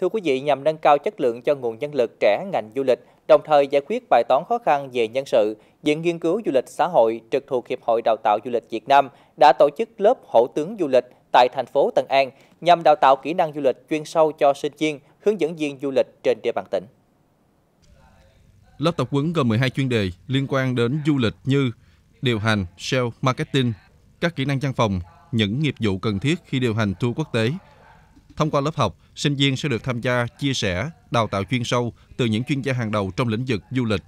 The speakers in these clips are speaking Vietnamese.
Thưa quý vị, nhằm nâng cao chất lượng cho nguồn nhân lực trẻ ngành du lịch, đồng thời giải quyết bài toán khó khăn về nhân sự, Viện Nghiên cứu Du lịch Xã hội trực thuộc Hiệp hội Đào tạo Du lịch Việt Nam đã tổ chức lớp hỗ tướng du lịch tại thành phố Tân An nhằm đào tạo kỹ năng du lịch chuyên sâu cho sinh viên, hướng dẫn viên du lịch trên địa bàn tỉnh. Lớp tập huấn gồm 12 chuyên đề liên quan đến du lịch như điều hành, sale, marketing, các kỹ năng văn phòng, những nghiệp vụ cần thiết khi điều hành tour quốc tế, Thông qua lớp học, sinh viên sẽ được tham gia, chia sẻ, đào tạo chuyên sâu từ những chuyên gia hàng đầu trong lĩnh vực du lịch.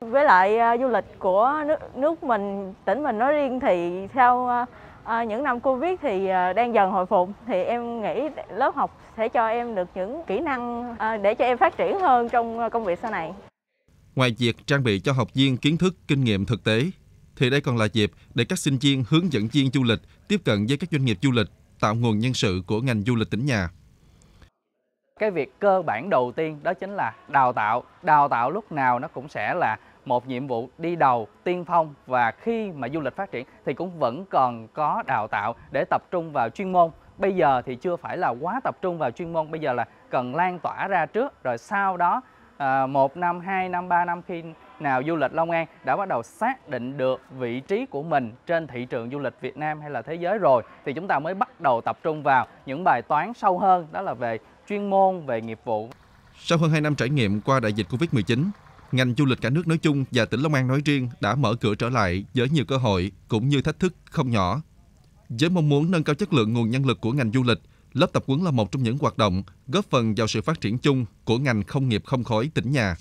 Với lại à, du lịch của nước, nước mình, tỉnh mình nói riêng thì theo à, à, những năm Covid thì à, đang dần hồi phục thì em nghĩ lớp học sẽ cho em được những kỹ năng à, để cho em phát triển hơn trong à, công việc sau này. Ngoài việc trang bị cho học viên kiến thức, kinh nghiệm thực tế, thì đây còn là dịp để các sinh viên hướng dẫn viên du lịch tiếp cận với các doanh nghiệp du lịch tạo nguồn nhân sự của ngành du lịch tỉnh nhà. Cái việc cơ bản đầu tiên đó chính là đào tạo. Đào tạo lúc nào nó cũng sẽ là một nhiệm vụ đi đầu, tiên phong và khi mà du lịch phát triển thì cũng vẫn còn có đào tạo để tập trung vào chuyên môn. Bây giờ thì chưa phải là quá tập trung vào chuyên môn, bây giờ là cần lan tỏa ra trước rồi sau đó à, 1 năm, 2 năm, 3 năm khi nào du lịch Long An đã bắt đầu xác định được vị trí của mình trên thị trường du lịch Việt Nam hay là thế giới rồi thì chúng ta mới bắt đầu tập trung vào những bài toán sâu hơn đó là về chuyên môn, về nghiệp vụ. Sau hơn 2 năm trải nghiệm qua đại dịch Covid-19, ngành du lịch cả nước nói chung và tỉnh Long An nói riêng đã mở cửa trở lại với nhiều cơ hội cũng như thách thức không nhỏ. Với mong muốn nâng cao chất lượng nguồn nhân lực của ngành du lịch – lớp tập huấn là một trong những hoạt động góp phần vào sự phát triển chung của ngành công nghiệp không khói tỉnh nhà.